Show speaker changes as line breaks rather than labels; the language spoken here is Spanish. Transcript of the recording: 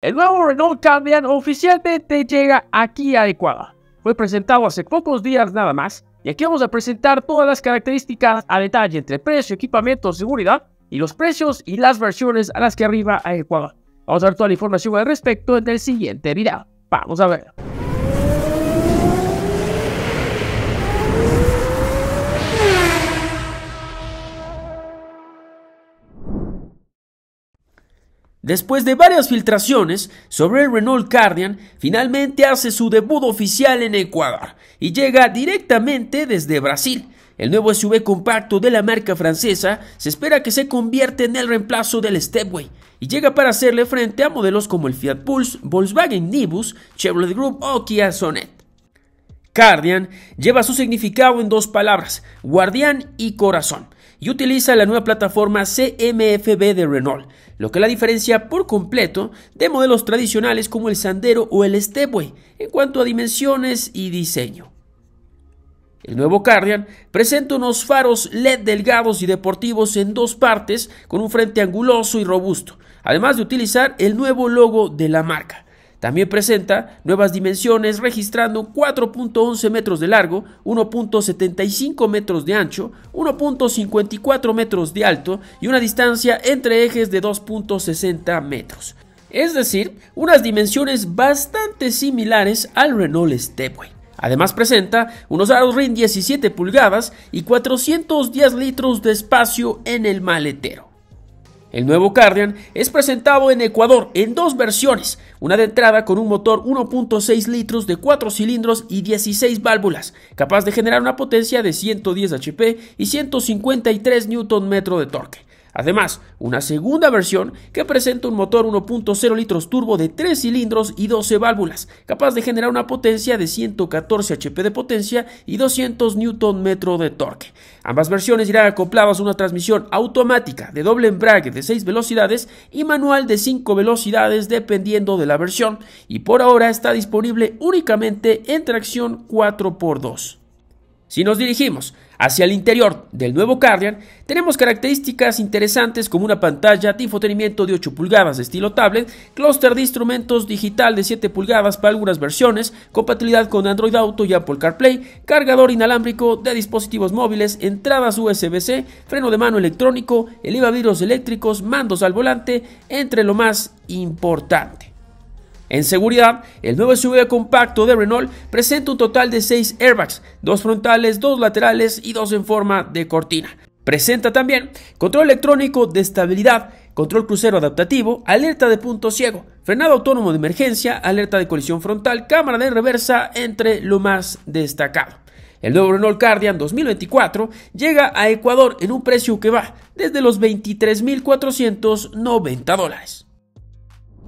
El nuevo Renault Cambian oficialmente llega aquí a Ecuador. Fue presentado hace pocos días nada más y aquí vamos a presentar todas las características a detalle entre precio, equipamiento, seguridad y los precios y las versiones a las que arriba a Ecuador. Vamos a ver toda la información al respecto en el siguiente video. Vamos a ver. Después de varias filtraciones sobre el Renault Cardian, finalmente hace su debut oficial en Ecuador y llega directamente desde Brasil. El nuevo SUV compacto de la marca francesa se espera que se convierta en el reemplazo del Stepway y llega para hacerle frente a modelos como el Fiat Pulse, Volkswagen Nibus, Chevrolet Group o Kia Sonet. Guardian lleva su significado en dos palabras, guardián y corazón, y utiliza la nueva plataforma CMFB de Renault, lo que la diferencia por completo de modelos tradicionales como el Sandero o el Stepway en cuanto a dimensiones y diseño. El nuevo Cardian presenta unos faros LED delgados y deportivos en dos partes con un frente anguloso y robusto, además de utilizar el nuevo logo de la marca. También presenta nuevas dimensiones, registrando 4.11 metros de largo, 1.75 metros de ancho, 1.54 metros de alto y una distancia entre ejes de 2.60 metros. Es decir, unas dimensiones bastante similares al Renault Stepway. Además presenta unos aros RIN 17 pulgadas y 410 litros de espacio en el maletero. El nuevo Cardian es presentado en Ecuador en dos versiones, una de entrada con un motor 1.6 litros de 4 cilindros y 16 válvulas, capaz de generar una potencia de 110 HP y 153 Nm de torque, Además, una segunda versión que presenta un motor 1.0 litros turbo de 3 cilindros y 12 válvulas, capaz de generar una potencia de 114 HP de potencia y 200 Nm de torque. Ambas versiones irán acopladas a una transmisión automática de doble embrague de 6 velocidades y manual de 5 velocidades dependiendo de la versión, y por ahora está disponible únicamente en tracción 4x2. Si nos dirigimos Hacia el interior del nuevo Cardian tenemos características interesantes como una pantalla de infotenimiento de 8 pulgadas de estilo tablet, clúster de instrumentos digital de 7 pulgadas para algunas versiones, compatibilidad con Android Auto y Apple CarPlay, cargador inalámbrico de dispositivos móviles, entradas USB-C, freno de mano electrónico, elevadiros eléctricos, mandos al volante, entre lo más importante. En seguridad, el nuevo SUV compacto de Renault presenta un total de 6 airbags, dos frontales, dos laterales y dos en forma de cortina. Presenta también control electrónico de estabilidad, control crucero adaptativo, alerta de punto ciego, frenado autónomo de emergencia, alerta de colisión frontal, cámara de reversa, entre lo más destacado. El nuevo Renault Cardian 2024 llega a Ecuador en un precio que va desde los 23.490 dólares.